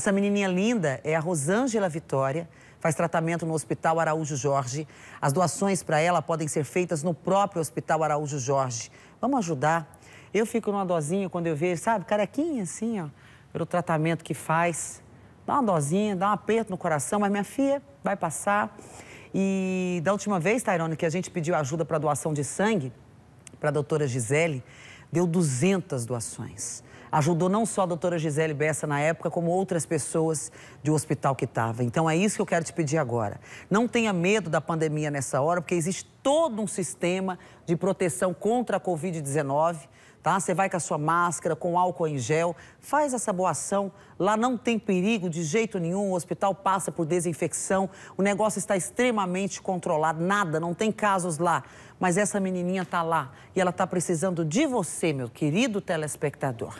Essa menininha linda é a Rosângela Vitória, faz tratamento no Hospital Araújo Jorge. As doações para ela podem ser feitas no próprio Hospital Araújo Jorge. Vamos ajudar? Eu fico numa dozinha quando eu vejo, sabe, carequinha assim, ó, pelo tratamento que faz. Dá uma dozinha, dá um aperto no coração, mas minha filha vai passar. E da última vez, Tairone, que a gente pediu ajuda para doação de sangue para a doutora Gisele, deu 200 doações. Ajudou não só a doutora Gisele Bessa na época, como outras pessoas do hospital que estava. Então é isso que eu quero te pedir agora. Não tenha medo da pandemia nessa hora, porque existe todo um sistema de proteção contra a Covid-19 tá? Você vai com a sua máscara, com álcool em gel, faz essa boa ação. Lá não tem perigo de jeito nenhum, o hospital passa por desinfecção, o negócio está extremamente controlado, nada, não tem casos lá. Mas essa menininha tá lá e ela tá precisando de você, meu querido telespectador.